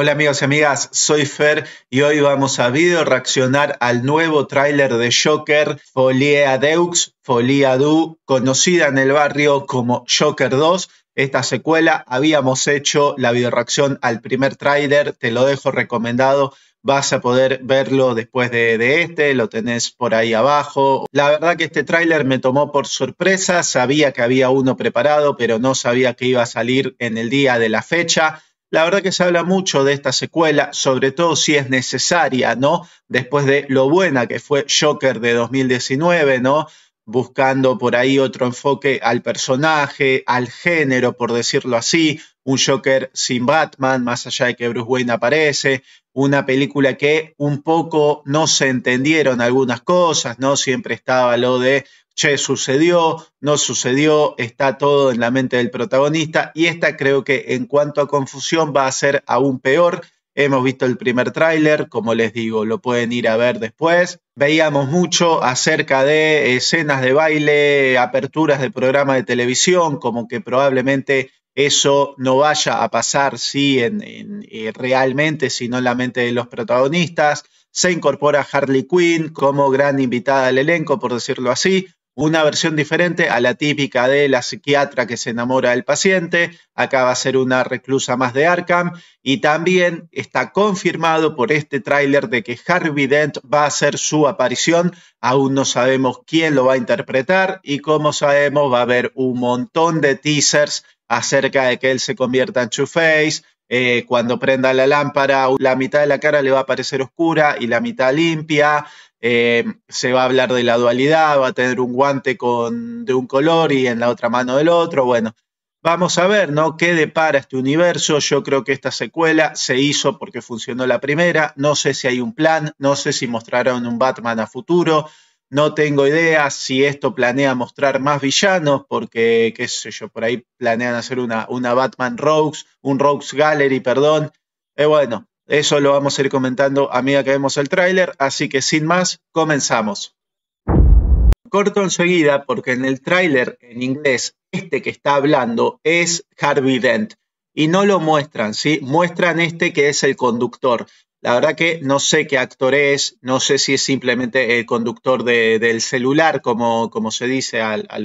Hola amigos y amigas, soy Fer y hoy vamos a video reaccionar al nuevo tráiler de Joker Folia Deux, Folia Du, conocida en el barrio como Joker 2. Esta secuela habíamos hecho la video reacción al primer tráiler, te lo dejo recomendado vas a poder verlo después de, este, lo tenés por ahí abajo. La verdad que este tráiler me tomó por sorpresa, sabía que había uno preparado, pero no sabía que iba a salir en el día de la fecha. La verdad que se habla mucho de esta secuela, sobre todo si es necesaria, ¿no? Después de lo buena que fue Joker de 2019, ¿no? Buscando por ahí otro enfoque al personaje, al género, por decirlo así, un Joker sin Batman, más allá de que Bruce Wayne aparece, una película que un poco no se entendieron algunas cosas, ¿no? Siempre estaba lo de che, sucedió, no sucedió, está todo en la mente del protagonista y esta creo que en cuanto a confusión va a ser aún peor. Hemos visto el primer tráiler, como les digo, lo pueden ir a ver después. Veíamos mucho acerca de escenas de baile, aperturas de programa de televisión, como que probablemente eso no vaya a pasar sí, eh, realmente, sino en la mente de los protagonistas. Se incorpora Harley Quinn como gran invitada al elenco, por decirlo así una versión diferente a la típica de la psiquiatra que se enamora del paciente. Acá va a ser una reclusa más de Arkham. Y también está confirmado por este tráiler de que Harvey Dent va a hacer su aparición. Aún no sabemos quién lo va a interpretar y como sabemos va a haber un montón de teasers acerca de que él se convierta en Two-Face. Eh, cuando prenda la lámpara, la mitad de la cara le va a parecer oscura y la mitad limpia. Eh, se va a hablar de la dualidad, va a tener un guante de un color y en la otra mano del otro. Bueno, vamos a ver, ¿no? ¿Qué depara este universo? Yo creo que esta secuela se hizo porque funcionó la primera. No sé si hay un plan, no sé si mostraron un Batman a futuro. No tengo idea si esto planea mostrar más villanos, porque, qué sé yo, por ahí planean hacer una, una Batman Rogues, un Rogues Gallery, perdón. Eh, bueno, eso lo vamos a ir comentando a medida que vemos el tráiler, así que sin más, comenzamos. Corto enseguida porque en el tráiler en inglés este que está hablando es Harvey Dent y no lo muestran, ¿sí? Muestran este que es el conductor. La verdad que no sé qué actor es, no sé si es simplemente el conductor del celular, como, como se dice a, a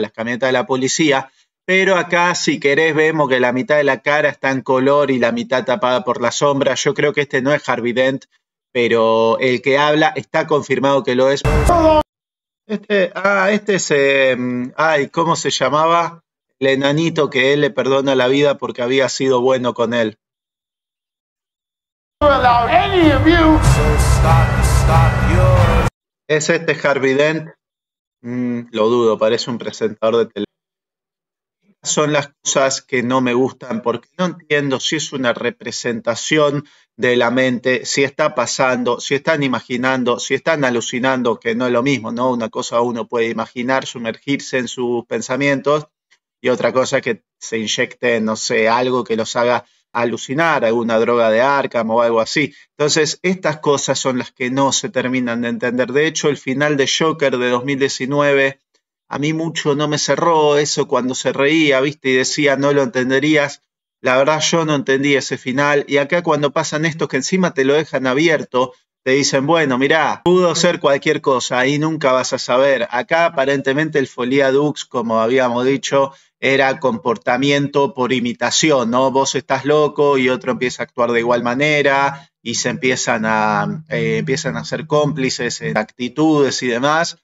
las camionetas de la policía, pero acá, si querés, vemos que la mitad de la cara está en color y la mitad tapada por la sombra. Yo creo que este no es Harvey Dent, pero el que habla está confirmado que lo es. Este, ah, este es, em, ay, ¿cómo se llamaba? El enanito que él le perdona la vida porque había sido bueno con él. ¿Es este Harvey Dent? Mm, lo dudo, parece un presentador de televisión son las cosas que no me gustan porque no entiendo si es una representación de la mente, si está pasando, si están imaginando, si están alucinando, que no es lo mismo, ¿no? Una cosa uno puede imaginar, sumergirse en sus pensamientos y otra cosa que se inyecte, no sé, algo que los haga alucinar, alguna droga de Arkham o algo así. Entonces, estas cosas son las que no se terminan de entender. De hecho, el final de Joker de 2019 a mí mucho no me cerró eso cuando se reía, viste, y decía, no lo entenderías. La verdad yo no entendí ese final. Y acá cuando pasan estos que encima te lo dejan abierto, te dicen, bueno, mirá, pudo ser cualquier cosa, y nunca vas a saber. Acá aparentemente el Folia Dux, como habíamos dicho, era comportamiento por imitación, ¿no? Vos estás loco y otro empieza a actuar de igual manera y se empiezan a, eh, empiezan a ser cómplices en actitudes y demás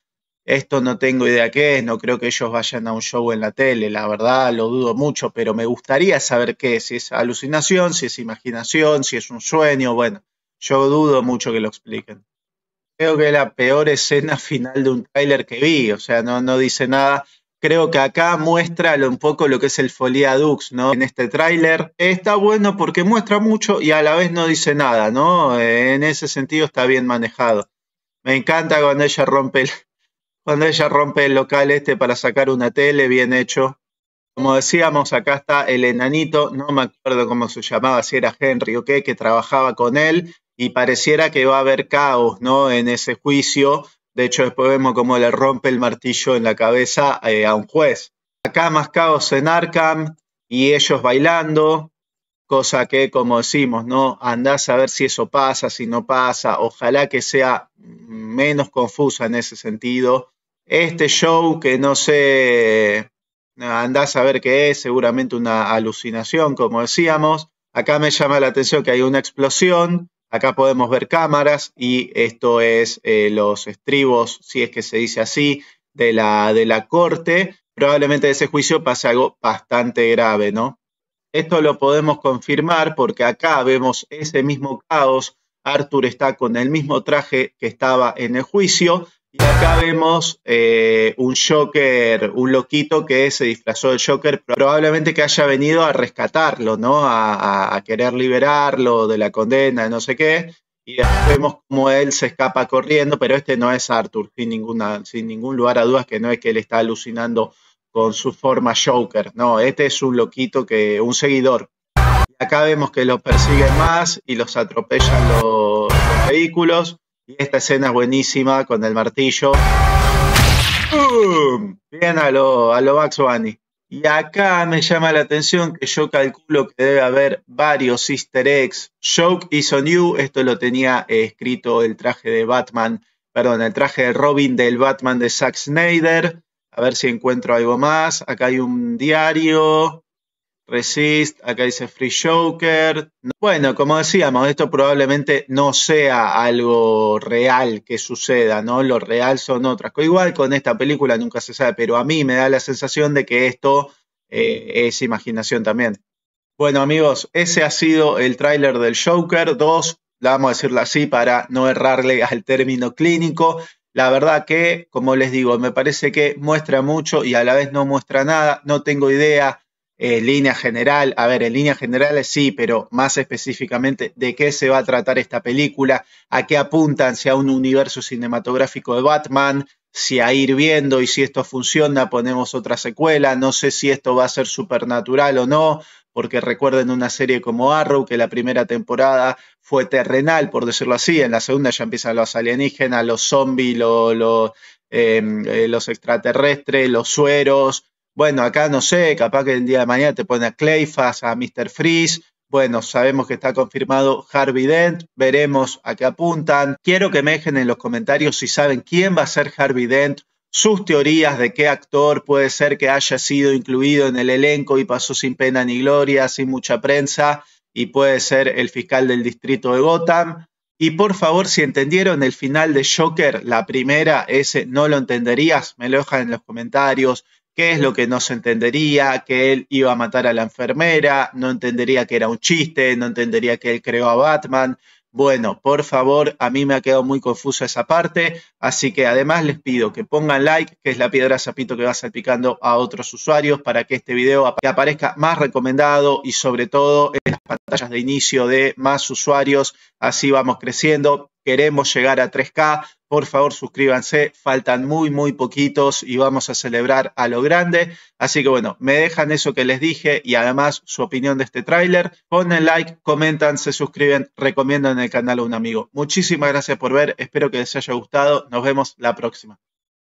esto no tengo idea qué es, no creo que ellos vayan a un show en la tele, la verdad lo dudo mucho, pero me gustaría saber qué es, si es alucinación, si es imaginación, si es un sueño, bueno, yo dudo mucho que lo expliquen. Creo que es la peor escena final de un tráiler que vi, o sea, no, no dice nada. Creo que acá muestra un poco lo que es el Folia Dux, ¿no? En este tráiler está bueno porque muestra mucho y a la vez no dice nada, ¿no? Eh, en ese sentido está bien manejado. Me encanta cuando ella rompe el cuando ella rompe el local este para sacar una tele, bien hecho. Como decíamos, acá está el enanito, no me acuerdo cómo se llamaba, si era Henry o qué, que trabajaba con él y pareciera que va a haber caos ¿no? en ese juicio. De hecho, después vemos cómo le rompe el martillo en la cabeza eh, a un juez. Acá más caos en Arkham y ellos bailando, cosa que, como decimos, ¿no? Andás a ver si eso pasa, si no pasa, ojalá que sea menos confusa en ese sentido. Este show que no sé, andás a ver qué es, seguramente una alucinación, como decíamos. Acá me llama la atención que hay una explosión, acá podemos ver cámaras y esto es eh, los estribos, si es que se dice así, de la, de la corte. Probablemente de ese juicio pase algo bastante grave, ¿no? Esto lo podemos confirmar porque acá vemos ese mismo caos. Arthur está con el mismo traje que estaba en el juicio. Y acá vemos eh, un Joker, un loquito que se disfrazó de Joker, probablemente que haya venido a rescatarlo, ¿no? A, querer liberarlo de la condena, de no sé qué. Y vemos cómo él se escapa corriendo, pero este no es Arthur, sin, ninguna, sin ningún lugar a dudas que no es que él está alucinando con su forma Joker. No, este es un loquito que, un seguidor. acá vemos que los persiguen más y los atropellan los, vehículos. Y esta escena es buenísima con el martillo. Bien a lo, a Bunny. Y acá me llama la atención que yo calculo que debe haber varios Sister eggs. Joke is on you, esto lo tenía eh, escrito el traje de Batman, perdón, el traje de Robin del Batman de Zack Snyder a ver si encuentro algo más. Acá hay un diario, Resist, acá dice Free Joker. Bueno, como decíamos, esto probablemente no sea algo real que suceda, ¿no? Lo real son otras cosas. Igual con esta película nunca se sabe, pero a mí me da la sensación de que esto eh, es imaginación también. Bueno, amigos, ese ha sido el tráiler del Joker 2. vamos a decirlo así para no errarle al término clínico. La verdad que, como les digo, me parece que muestra mucho y a la vez no muestra nada, no tengo idea. Eh, en línea general, a ver, en línea general sí, pero más específicamente de qué se va a tratar esta película, a qué apuntan, si a un universo cinematográfico de Batman, si a ir viendo y si esto funciona ponemos otra secuela, no sé si esto va a ser supernatural o no, porque recuerden una serie como Arrow, que la primera temporada fue terrenal, por decirlo así, en la segunda ya empiezan los alienígenas, los zombies, em, eh, los extraterrestres, los sueros. Bueno, acá no sé, capaz que el día de mañana te ponen a Clayface, a Mr. Freeze. Bueno, sabemos que está confirmado Harvey Dent, veremos a qué apuntan. Quiero que me dejen en los comentarios si saben quién va a ser Harvey Dent sus teorías de qué actor puede ser que haya sido incluido en el elenco y pasó sin pena ni gloria, sin mucha prensa, y puede ser el fiscal del distrito de Gotham. Y por favor, si entendieron el final de Joker, la primera, ese no lo entenderías, me lo dejan en los comentarios. ¿Qué es lo que no se entendería? Que él iba a matar a la enfermera, no entendería que era un chiste, no entendería que él creó a Batman, bueno, por favor, a mí me ha quedado muy confusa esa parte, así que además les pido que pongan like, que es la piedra Zapito, que va salpicando a otros usuarios para que este video aparezca más recomendado y sobre todo en las pantallas de inicio de más usuarios, así vamos creciendo. Queremos llegar a 3K, por favor, suscríbanse, faltan muy, muy poquitos y vamos a celebrar a lo grande. Así que bueno, me dejan eso que les dije y además su opinión de este tráiler. Ponen like, comentan, se suscriben, recomiendan el canal a un amigo. Muchísimas gracias por ver, espero que les haya gustado. Nos vemos la próxima.